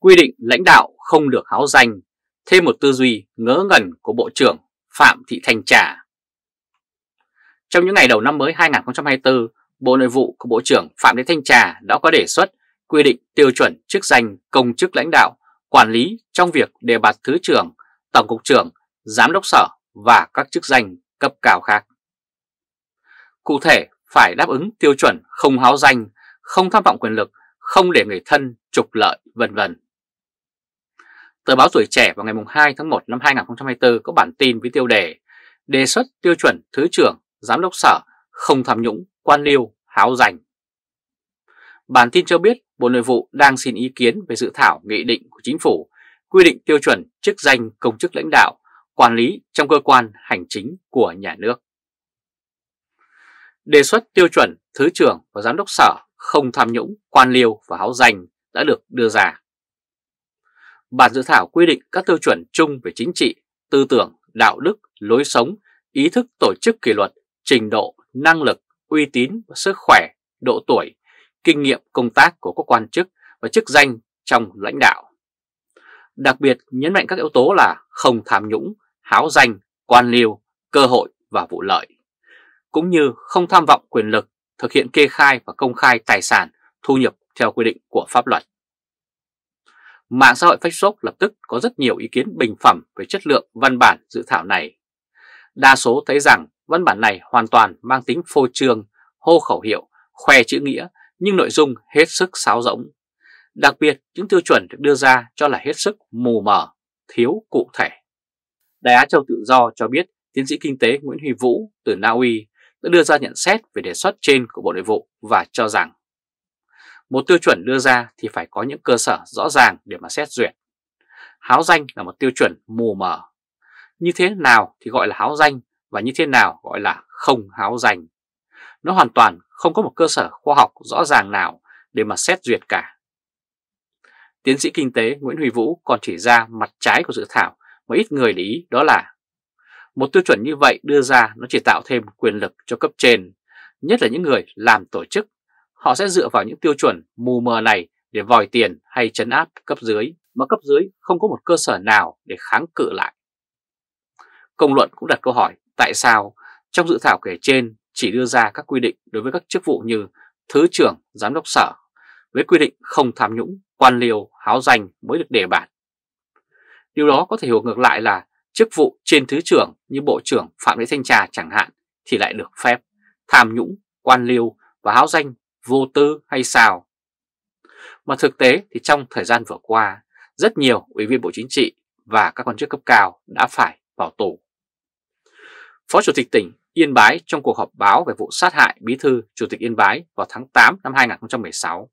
quy định lãnh đạo không được háo danh, thêm một tư duy ngớ ngẩn của Bộ trưởng Phạm Thị Thanh Trà. Trong những ngày đầu năm mới 2024, Bộ Nội vụ của Bộ trưởng Phạm Thị Thanh Trà đã có đề xuất quy định tiêu chuẩn chức danh công chức lãnh đạo, quản lý trong việc đề bạt Thứ trưởng, Tổng cục trưởng, Giám đốc sở và các chức danh cấp cao khác. Cụ thể, phải đáp ứng tiêu chuẩn không háo danh, không tham vọng quyền lực, không để người thân trục lợi, vân vân. Tờ báo Tuổi Trẻ vào ngày 2 tháng 1 năm 2024 có bản tin với tiêu đề Đề xuất tiêu chuẩn Thứ trưởng, Giám đốc Sở không tham nhũng, quan liêu, háo giành. Bản tin cho biết Bộ Nội vụ đang xin ý kiến về dự thảo nghị định của chính phủ quy định tiêu chuẩn chức danh công chức lãnh đạo, quản lý trong cơ quan hành chính của nhà nước. Đề xuất tiêu chuẩn Thứ trưởng và Giám đốc Sở không tham nhũng, quan liêu và háo danh đã được đưa ra. Bản dự thảo quy định các tiêu chuẩn chung về chính trị, tư tưởng, đạo đức, lối sống, ý thức tổ chức kỷ luật, trình độ, năng lực, uy tín và sức khỏe, độ tuổi, kinh nghiệm công tác của các quan chức và chức danh trong lãnh đạo. Đặc biệt nhấn mạnh các yếu tố là không tham nhũng, háo danh, quan liêu, cơ hội và vụ lợi, cũng như không tham vọng quyền lực, thực hiện kê khai và công khai tài sản, thu nhập theo quy định của pháp luật. Mạng xã hội Facebook lập tức có rất nhiều ý kiến bình phẩm về chất lượng văn bản dự thảo này. Đa số thấy rằng văn bản này hoàn toàn mang tính phô trương, hô khẩu hiệu, khoe chữ nghĩa nhưng nội dung hết sức sáo rỗng. Đặc biệt, những tiêu chuẩn được đưa ra cho là hết sức mù mờ, thiếu cụ thể. Đài Á Châu Tự Do cho biết tiến sĩ kinh tế Nguyễn Huy Vũ từ Na Uy đã đưa ra nhận xét về đề xuất trên của Bộ Nội vụ và cho rằng một tiêu chuẩn đưa ra thì phải có những cơ sở rõ ràng để mà xét duyệt. Háo danh là một tiêu chuẩn mù mờ. Như thế nào thì gọi là háo danh và như thế nào gọi là không háo danh. Nó hoàn toàn không có một cơ sở khoa học rõ ràng nào để mà xét duyệt cả. Tiến sĩ kinh tế Nguyễn Huy Vũ còn chỉ ra mặt trái của dự thảo mà ít người lý đó là một tiêu chuẩn như vậy đưa ra nó chỉ tạo thêm quyền lực cho cấp trên, nhất là những người làm tổ chức Họ sẽ dựa vào những tiêu chuẩn mù mờ này để vòi tiền hay chấn áp cấp dưới, mà cấp dưới không có một cơ sở nào để kháng cự lại. Công luận cũng đặt câu hỏi tại sao trong dự thảo kể trên chỉ đưa ra các quy định đối với các chức vụ như Thứ trưởng, Giám đốc Sở, với quy định không tham nhũng, quan liêu, háo danh mới được đề bản. Điều đó có thể hiểu ngược lại là chức vụ trên Thứ trưởng như Bộ trưởng Phạm Lê Thanh Trà chẳng hạn thì lại được phép, tham nhũng, quan liêu và háo danh vô tư hay sao? Mà thực tế thì trong thời gian vừa qua, rất nhiều ủy viên Bộ Chính trị và các quan chức cấp cao đã phải vào tù. Phó Chủ tịch tỉnh Yên Bái trong cuộc họp báo về vụ sát hại bí thư Chủ tịch Yên Bái vào tháng 8 năm 2016.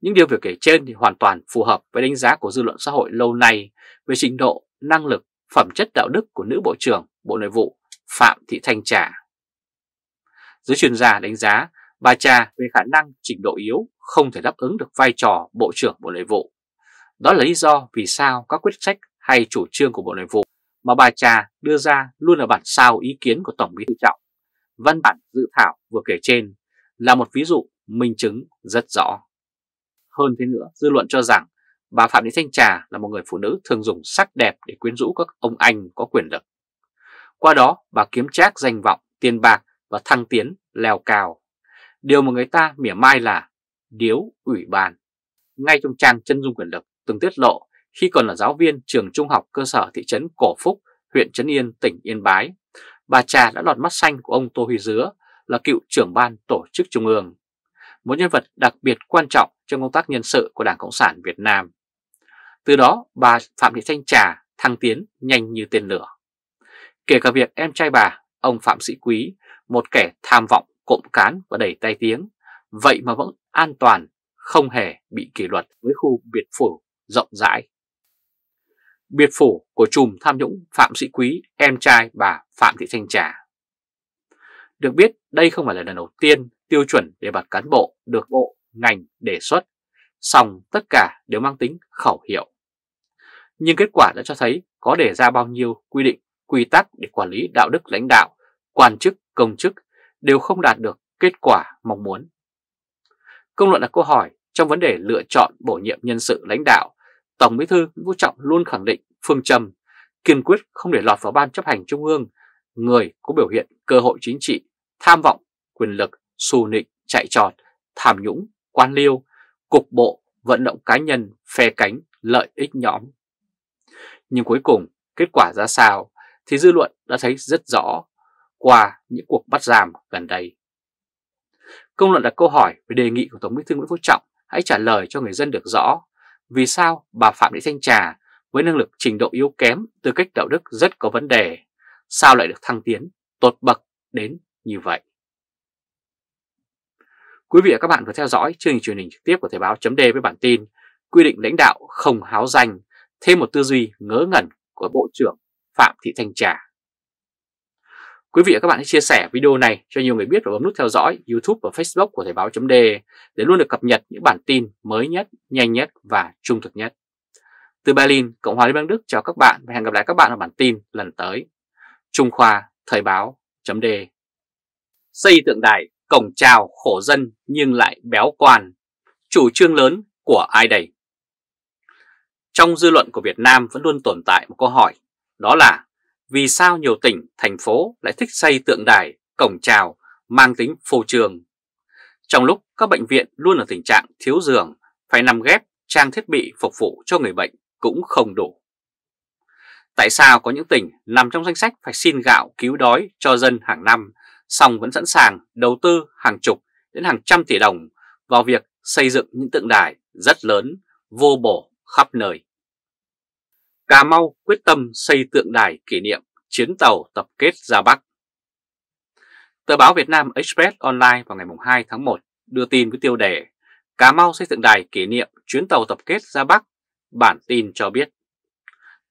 Những điều việc kể trên thì hoàn toàn phù hợp với đánh giá của dư luận xã hội lâu nay về trình độ, năng lực, phẩm chất đạo đức của nữ Bộ trưởng Bộ Nội vụ Phạm Thị Thanh Trà. Giới chuyên gia đánh giá Bà Trà về khả năng trình độ yếu không thể đáp ứng được vai trò Bộ trưởng Bộ Nội vụ. Đó là lý do vì sao các quyết sách hay chủ trương của Bộ Nội vụ mà bà Trà đưa ra luôn là bản sao ý kiến của Tổng Bí thư Trọng. Văn bản dự thảo vừa kể trên là một ví dụ minh chứng rất rõ. Hơn thế nữa, dư luận cho rằng bà Phạm Thị Thanh Trà là một người phụ nữ thường dùng sắc đẹp để quyến rũ các ông anh có quyền lực. Qua đó, bà kiếm trác danh vọng, tiền bạc và thăng tiến leo cao. Điều mà người ta mỉa mai là điếu ủy ban. Ngay trong trang chân dung quyền lực từng tiết lộ khi còn là giáo viên trường trung học cơ sở thị trấn Cổ Phúc, huyện Trấn Yên, tỉnh Yên Bái, bà Trà đã lọt mắt xanh của ông Tô Huy Dứa là cựu trưởng ban tổ chức trung ương, một nhân vật đặc biệt quan trọng trong công tác nhân sự của Đảng Cộng sản Việt Nam. Từ đó, bà Phạm Thị Thanh Trà thăng tiến nhanh như tên lửa. Kể cả việc em trai bà, ông Phạm Sĩ Quý, một kẻ tham vọng cộm cán và đẩy tay tiếng, vậy mà vẫn an toàn, không hề bị kỷ luật với khu biệt phủ rộng rãi. Biệt phủ của chùm tham nhũng Phạm Sĩ Quý, em trai bà Phạm Thị Thanh Trà. Được biết, đây không phải là lần đầu tiên tiêu chuẩn đề bạt cán bộ được bộ ngành đề xuất, song tất cả đều mang tính khẩu hiệu. Nhưng kết quả đã cho thấy có đề ra bao nhiêu quy định, quy tắc để quản lý đạo đức lãnh đạo, quan chức, công chức đều không đạt được kết quả mong muốn. Công luận đặt câu hỏi trong vấn đề lựa chọn bổ nhiệm nhân sự lãnh đạo, Tổng Bí thư Nguyễn Phú Trọng luôn khẳng định phương châm kiên quyết không để lọt vào ban chấp hành trung ương người có biểu hiện cơ hội chính trị, tham vọng, quyền lực, xù nịnh, chạy trọt, tham nhũng, quan liêu, cục bộ, vận động cá nhân, phe cánh, lợi ích nhóm. Nhưng cuối cùng, kết quả ra sao thì dư luận đã thấy rất rõ qua những cuộc bắt giam gần đây. Công luận đặt câu hỏi về đề nghị của Tổng bí thư Nguyễn Phú Trọng hãy trả lời cho người dân được rõ vì sao bà Phạm Thị Thanh Trà với năng lực trình độ yếu kém, tư cách đạo đức rất có vấn đề, sao lại được thăng tiến, tột bậc đến như vậy. Quý vị và các bạn vừa theo dõi chương trình truyền hình trực tiếp của Thời báo chấm với bản tin quy định lãnh đạo không háo danh, thêm một tư duy ngớ ngẩn của Bộ trưởng Phạm Thị Thanh Trà. Quý vị và các bạn hãy chia sẻ video này cho nhiều người biết và bấm nút theo dõi YouTube và Facebook của Thời báo .d để luôn được cập nhật những bản tin mới nhất, nhanh nhất và trung thực nhất. Từ Berlin, Cộng hòa Liên bang Đức chào các bạn và hẹn gặp lại các bạn ở bản tin lần tới. Trung Khoa Thời báo .d Xây tượng đài cổng chào khổ dân nhưng lại béo quan, chủ trương lớn của ai đây? Trong dư luận của Việt Nam vẫn luôn tồn tại một câu hỏi, đó là vì sao nhiều tỉnh, thành phố lại thích xây tượng đài, cổng trào mang tính phô trường. Trong lúc các bệnh viện luôn ở tình trạng thiếu giường, phải nằm ghép trang thiết bị phục vụ cho người bệnh cũng không đủ. Tại sao có những tỉnh nằm trong danh sách phải xin gạo cứu đói cho dân hàng năm, song vẫn sẵn sàng đầu tư hàng chục đến hàng trăm tỷ đồng vào việc xây dựng những tượng đài rất lớn, vô bổ khắp nơi? Cà Mau quyết tâm xây tượng đài kỷ niệm chuyến tàu tập kết ra Bắc. Tờ báo Việt Nam Express Online vào ngày 2 tháng 1 đưa tin với tiêu đề Cà Mau xây tượng đài kỷ niệm chuyến tàu tập kết ra Bắc, bản tin cho biết.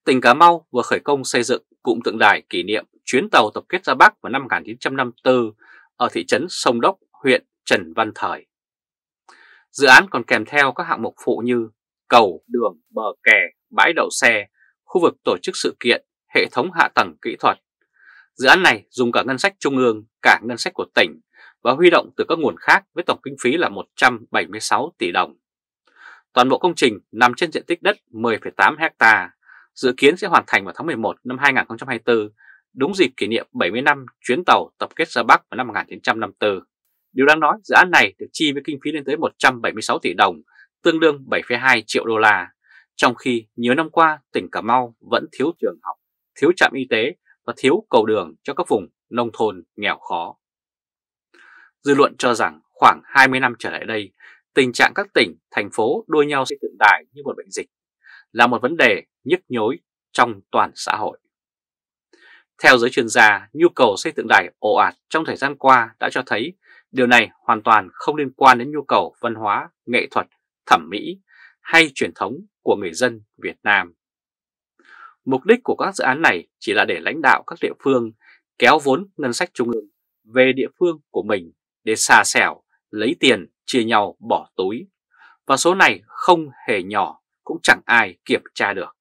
Tỉnh Cà Mau vừa khởi công xây dựng cụm tượng đài kỷ niệm chuyến tàu tập kết ra Bắc vào năm 1954 ở thị trấn Sông Đốc, huyện Trần Văn Thời. Dự án còn kèm theo các hạng mục phụ như cầu, đường, bờ kè, bãi đậu xe, khu vực tổ chức sự kiện, hệ thống hạ tầng kỹ thuật. Dự án này dùng cả ngân sách trung ương, cả ngân sách của tỉnh và huy động từ các nguồn khác với tổng kinh phí là 176 tỷ đồng. Toàn bộ công trình nằm trên diện tích đất 10,8 ha, dự kiến sẽ hoàn thành vào tháng 11 năm 2024, đúng dịp kỷ niệm 70 năm chuyến tàu tập kết ra Bắc vào năm 1954. Điều đáng nói, dự án này được chi với kinh phí lên tới 176 tỷ đồng, tương đương 7,2 triệu đô la, trong khi nhiều năm qua tỉnh Cà Mau vẫn thiếu trường học, thiếu trạm y tế và thiếu cầu đường cho các vùng nông thôn nghèo khó. Dư luận cho rằng khoảng 20 năm trở lại đây, tình trạng các tỉnh, thành phố đua nhau xây tượng đài như một bệnh dịch là một vấn đề nhức nhối trong toàn xã hội. Theo giới chuyên gia, nhu cầu xây tượng đài ồ ạt trong thời gian qua đã cho thấy điều này hoàn toàn không liên quan đến nhu cầu văn hóa, nghệ thuật, thẩm mỹ hay truyền thống của người dân Việt Nam. Mục đích của các dự án này chỉ là để lãnh đạo các địa phương kéo vốn ngân sách trung ương về địa phương của mình để xà xẻo, lấy tiền, chia nhau bỏ túi. Và số này không hề nhỏ, cũng chẳng ai kiểm tra được.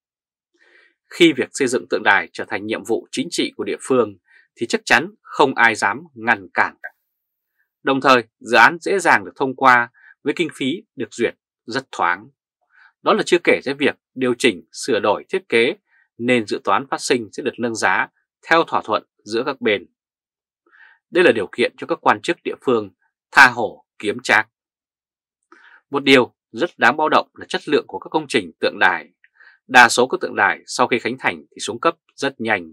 Khi việc xây dựng tượng đài trở thành nhiệm vụ chính trị của địa phương thì chắc chắn không ai dám ngăn cản. Đồng thời, dự án dễ dàng được thông qua với kinh phí được duyệt rất thoáng. Đó là chưa kể tới việc điều chỉnh, sửa đổi thiết kế nên dự toán phát sinh sẽ được nâng giá theo thỏa thuận giữa các bên. Đây là điều kiện cho các quan chức địa phương tha hổ kiếm trác. Một điều rất đáng báo động là chất lượng của các công trình tượng đài. Đa số các tượng đài sau khi khánh thành thì xuống cấp rất nhanh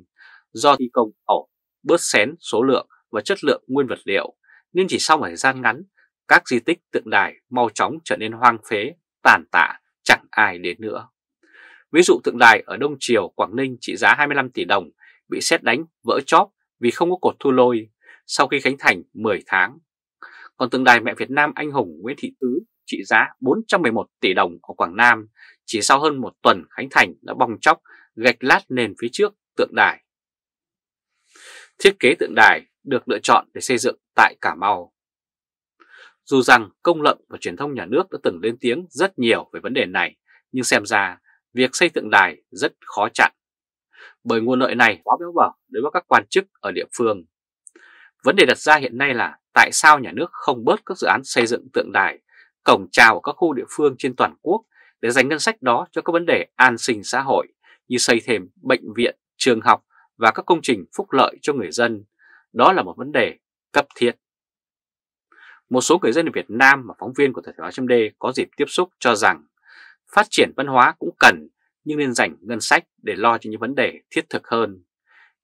do thi công ẩu, bớt xén số lượng và chất lượng nguyên vật liệu nên chỉ sau một thời gian ngắn các di tích tượng đài mau chóng trở nên hoang phế, tàn tạ chẳng ai đến nữa. Ví dụ tượng đài ở Đông Triều, Quảng Ninh trị giá 25 tỷ đồng, bị xét đánh, vỡ chóp vì không có cột thu lôi sau khi khánh thành 10 tháng. Còn tượng đài mẹ Việt Nam anh hùng Nguyễn Thị Tứ trị giá 411 tỷ đồng ở Quảng Nam, chỉ sau hơn một tuần khánh thành đã bong chóc, gạch lát nền phía trước tượng đài. Thiết kế tượng đài được lựa chọn để xây dựng tại Cà Mau. Dù rằng công luận và truyền thông nhà nước đã từng lên tiếng rất nhiều về vấn đề này, nhưng xem ra việc xây tượng đài rất khó chặn. Bởi nguồn lợi này quá béo bở đối với các quan chức ở địa phương. Vấn đề đặt ra hiện nay là tại sao nhà nước không bớt các dự án xây dựng tượng đài, cổng chào ở các khu địa phương trên toàn quốc để dành ngân sách đó cho các vấn đề an sinh xã hội như xây thêm bệnh viện, trường học và các công trình phúc lợi cho người dân. Đó là một vấn đề cấp thiết. Một số người dân ở Việt Nam mà phóng viên của Thời báo chấm có dịp tiếp xúc cho rằng phát triển văn hóa cũng cần nhưng nên dành ngân sách để lo cho những vấn đề thiết thực hơn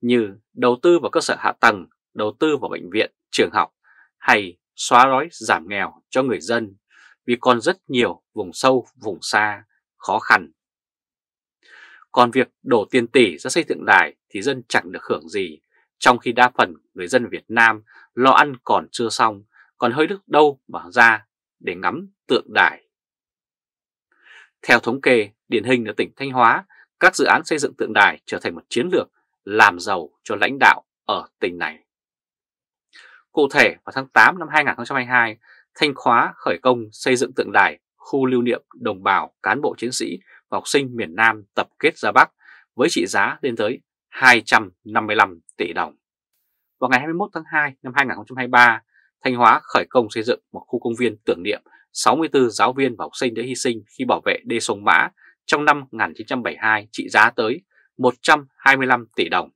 như đầu tư vào cơ sở hạ tầng, đầu tư vào bệnh viện, trường học hay xóa đói giảm nghèo cho người dân vì còn rất nhiều vùng sâu, vùng xa, khó khăn. Còn việc đổ tiền tỷ ra xây dựng đài thì dân chẳng được hưởng gì, trong khi đa phần người dân Việt Nam lo ăn còn chưa xong còn hơi nước đâu mà ra để ngắm tượng đài. Theo thống kê, điển hình ở tỉnh Thanh Hóa, các dự án xây dựng tượng đài trở thành một chiến lược làm giàu cho lãnh đạo ở tỉnh này. Cụ thể, vào tháng 8 năm 2022, Thanh Hóa khởi công xây dựng tượng đài khu lưu niệm đồng bào, cán bộ chiến sĩ và học sinh miền Nam tập kết ra Bắc với trị giá lên tới 255 tỷ đồng. Vào ngày 21 tháng 2 năm 2023, Thanh Hóa khởi công xây dựng một khu công viên tưởng niệm 64 giáo viên và học sinh đã hy sinh khi bảo vệ đê sông Mã trong năm 1972 trị giá tới 125 tỷ đồng.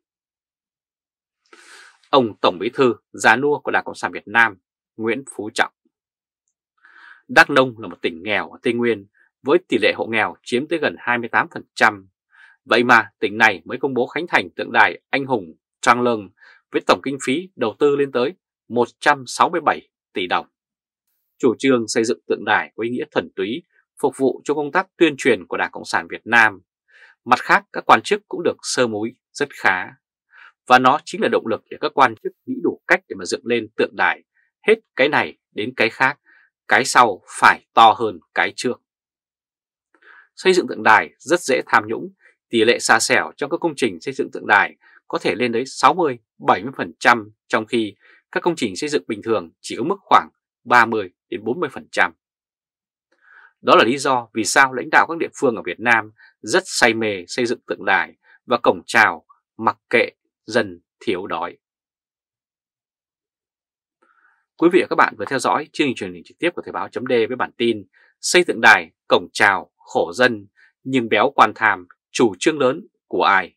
Ông Tổng Bí Thư giá nua của Đảng Cộng sản Việt Nam Nguyễn Phú Trọng Đắk Nông là một tỉnh nghèo ở Tây Nguyên với tỷ lệ hộ nghèo chiếm tới gần 28%. Vậy mà tỉnh này mới công bố khánh thành tượng đài anh hùng Trang Lương với tổng kinh phí đầu tư lên tới 167 tỷ đồng. Chủ trương xây dựng tượng đài có ý nghĩa thuần túy, phục vụ cho công tác tuyên truyền của Đảng Cộng sản Việt Nam. Mặt khác, các quan chức cũng được sơ mối rất khá. Và nó chính là động lực để các quan chức nghĩ đủ cách để mà dựng lên tượng đài, hết cái này đến cái khác, cái sau phải to hơn cái trước. Xây dựng tượng đài rất dễ tham nhũng, tỷ lệ xa xẻo trong các công trình xây dựng tượng đài có thể lên đến 60-70% trong khi các công trình xây dựng bình thường chỉ có mức khoảng 30 đến 40%. Đó là lý do vì sao lãnh đạo các địa phương ở Việt Nam rất say mê xây dựng tượng đài và cổng chào mặc kệ dân thiếu đói. Quý vị và các bạn vừa theo dõi chương trình truyền hình trực tiếp của Thời báo chấm với bản tin Xây tượng đài, cổng chào, khổ dân, nhưng béo quan tham, chủ trương lớn của ai?